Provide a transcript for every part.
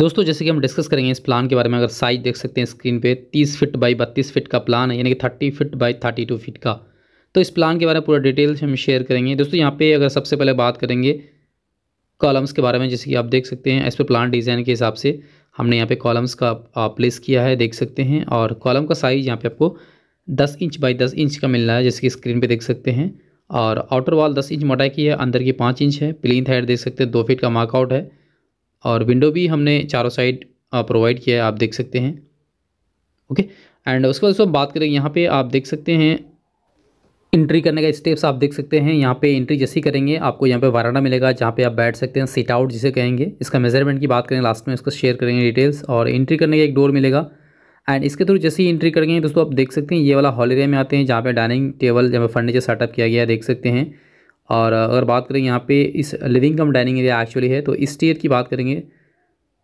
दोस्तों जैसे कि हम डिस्कस करेंगे इस प्लान के बारे में अगर साइज देख सकते हैं स्क्रीन पे 30 फिट बाई 32 फिट का प्लान है यानी कि 30 फिट बाई 32 फिट का तो इस प्लान के बारे में पूरा डिटेल्स हम शेयर करेंगे दोस्तों यहाँ पे अगर सबसे पहले बात करेंगे कॉलम्स के बारे में जैसे कि आप देख सकते हैं इस पर प्लान डिज़ाइन के हिसाब से हमने यहाँ पे कॉलम्स का प्लेस किया है देख सकते हैं और कॉलम का साइज़ यहाँ पर आपको दस इंच बाई दस इंच का मिल रहा है जैसे कि स्क्रीन पर देख सकते हैं और आउटर वॉल दस इंच मोटाई की है अंदर की पाँच इंच है प्लिन थाइड देख सकते हैं दो फिट का मार्कआउट है और विंडो भी हमने चारों साइड प्रोवाइड किया है आप देख सकते हैं ओके एंड उसके बाद बात करें यहाँ पे आप देख सकते हैं एंट्री करने का स्टेप्स आप देख सकते हैं यहाँ पे एंट्री जैसे ही करेंगे आपको यहाँ पे वाराना मिलेगा जहाँ पे आप बैठ सकते हैं सीट आउट जिसे कहेंगे इसका मेजरमेंट की बात करें लास्ट में इसको शेयर करेंगे डिटेल्स और एंट्री करने का एक डोर मिलेगा एंड इसके थ्रू जैसे ही इंट्री करेंगे दोस्तों आप देख सकते हैं ये वाला हॉल एरिया में आते हैं जहाँ पे डाइनिंग टेबल जहाँ पे फर्नीचर सेटअप किया गया देख सकते हैं और अगर बात करें यहाँ पे इस living cum dining area actually है तो इस की बात करेंगे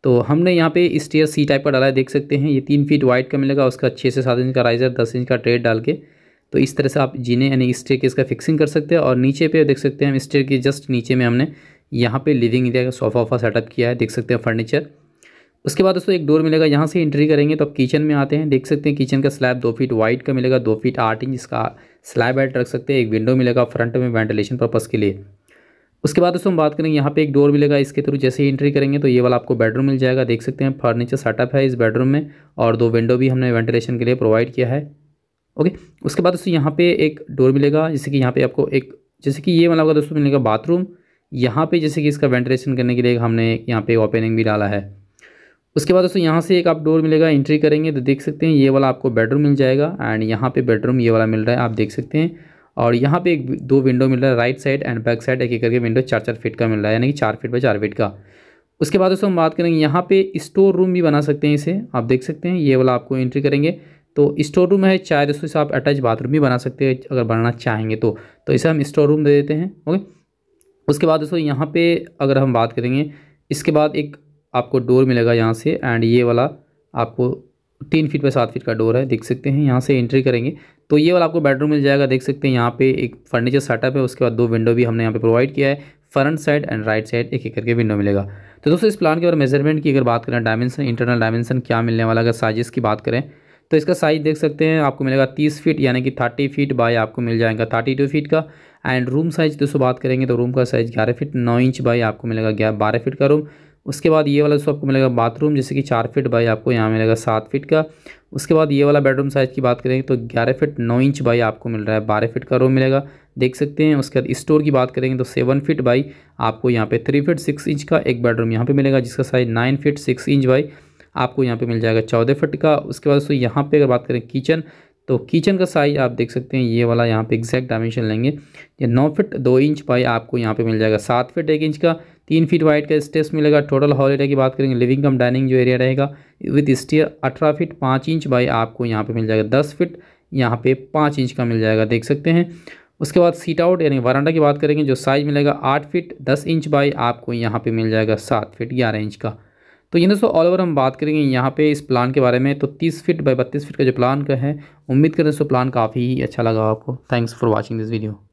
तो हमने यहाँ पे स्टेयर सी टाइप का डाला है देख सकते हैं ये तीन फीट वाइड का मिलेगा उसका छः से सात इंच का राइजर दस इंच का ट्रेड डाल के तो इस तरह से आप जीने यानी इस के इसका फिक्सिंग कर सकते हैं और नीचे पे देख सकते हैं हम के जस्ट नीचे में हमने यहाँ पर लिविंग एरिया का सोफा वोफा सेटअप किया है देख सकते हैं फर्नीचर उसके बाद दोस्तों एक डोर मिलेगा यहाँ से एंट्री करेंगे तो आप किचन में आते हैं देख सकते हैं किचन का स्लैब दो फीट वाइड का मिलेगा दो फीट आठ इंच इसका स्लैब बेड रख सकते हैं एक विंडो मिलेगा फ्रंट में वेंटिलेशन पर्पज़ के लिए उसके बाद दोस्तों हम बात करेंगे यहाँ पे एक डोर मिलेगा इसके थ्रू जैसे ही एंट्री करेंगे तो ये वाला आपको बेडरूम मिल जाएगा देख सकते हैं फर्नीचर सेटअप है इस बेडरूम में और दो विंडो भी हमने वेंटिलेशन के लिए प्रोवाइड किया है ओके उसके बाद दोस्तों यहाँ पे एक डोर मिलेगा जैसे कि यहाँ पे आपको एक जैसे कि ये वाला होगा दोस्तों मिलेगा बाथरूम यहाँ पर जैसे कि इसका वेंटिलेशन करने के लिए हमने यहाँ पे ओपनिंग भी डाला है उसके बाद दोस्तों यहाँ से एक आप डोर मिलेगा एंट्री करेंगे तो देख सकते हैं ये वाला आपको बेडरूम मिल जाएगा एंड यहाँ पे बेडरूम ये वाला मिल रहा है आप देख सकते हैं और यहाँ पे एक दो विंडो मिल रहा है right side and back side एक एक करके विंडो चार चार फीट का मिल रहा है यानी कि चार फीट बाई चार फीट का उसके बाद दोस्तों हम बात करेंगे यहाँ पर स्टोर रूम भी बना सकते हैं इसे आप देख सकते हैं ये वाला आपको एंट्री करेंगे तो स्टोर रूम है चाहे दोस्तों इसे आप अटैच बाथरूम भी बना सकते हैं अगर बनाना चाहेंगे तो तो इसे हम स्टोर रूम दे देते हैं ओके उसके बाद दोस्तों यहाँ पर अगर हम बात करेंगे इसके बाद एक आपको डोर मिलेगा यहाँ से एंड ये वाला आपको तीन फीट बाई सात फीट का डोर है देख सकते हैं यहाँ से एंट्री करेंगे तो ये वाला आपको बेडरूम मिल जाएगा देख सकते हैं यहाँ पे एक फर्नीचर सेटअप है उसके बाद दो विंडो भी हमने यहाँ पे प्रोवाइड किया है front side and right side एक एक करके विंडो मिलेगा तो दोस्तों इस प्लान के और मेजरमेंट की अगर बात करें डायमेंशन इंटरनल डायमेंशन क्या मिलने वाला अगर साइजेस की बात करें तो इसका साइज़ देख सकते हैं आपको मिलेगा तीस फीट यानी कि थर्टी फीट बाय आपको मिल जाएगा थर्टी टू फीट का एंड रूम साइज़ दोस्तों बात करेंगे तो रूम का साइज़ ग्यारह फीट नौ इंच बाय आपको मिलेगा ग्यारह बारह फीट का रूम उसके बाद ये वाला दोस्तों आपको मिलेगा बाथरूम जैसे कि चार फिट बाई आपको यहाँ मिलेगा सात फिट का उसके बाद ये वाला बेडरूम साइज़ की बात करेंगे तो ग्यारह फिट नौ इंच बाई आपको मिल रहा है बारह फिट का रूम मिलेगा देख सकते हैं उसके बाद स्टोर की बात करेंगे तो सेवन फिट बाई आपको यहाँ पे थ्री फिट सिक्स इंच का एक बेडरूम यहाँ पर मिलेगा जिसका size nine feet six inch by आपको यहाँ पर मिल जाएगा चौदह फिट का उसके बाद दोस्तों यहाँ पर अगर बात करें किचन तो किचन का साइज आप देख सकते हैं ये वाला यहाँ पे एग्जैक्ट डायमेंशन लेंगे ये नौ फिट दो इंच बाई आपको यहाँ पे मिल जाएगा सात फिट एक इंच का तीन फीट वाइड का स्टेस मिलेगा टोटल हॉल एरिया की बात करेंगे लिविंग कम डाइनिंग जो एरिया रहेगा विथ स्टेयर अठारह फीट पाँच इंच बाई आपको यहाँ पर मिल जाएगा दस फिट यहाँ पे पाँच इंच का मिल जाएगा देख सकते हैं उसके बाद सीट आउट यानी वरांडा की बात करेंगे जो साइज़ मिलेगा आठ फिट दस इंच बाई आपको यहाँ पे मिल जाएगा सात फिट ग्यारह इंच का तो ये दोस्तों ऑल ओवर हम बात करेंगे यहाँ पे इस प्लान के बारे में तो तीस फीट बाई बत्तीस फीट का जो प्लान का है उम्मीद करें दोस्तों प्लान काफ़ी अच्छा लगा आपको thanks for watching this video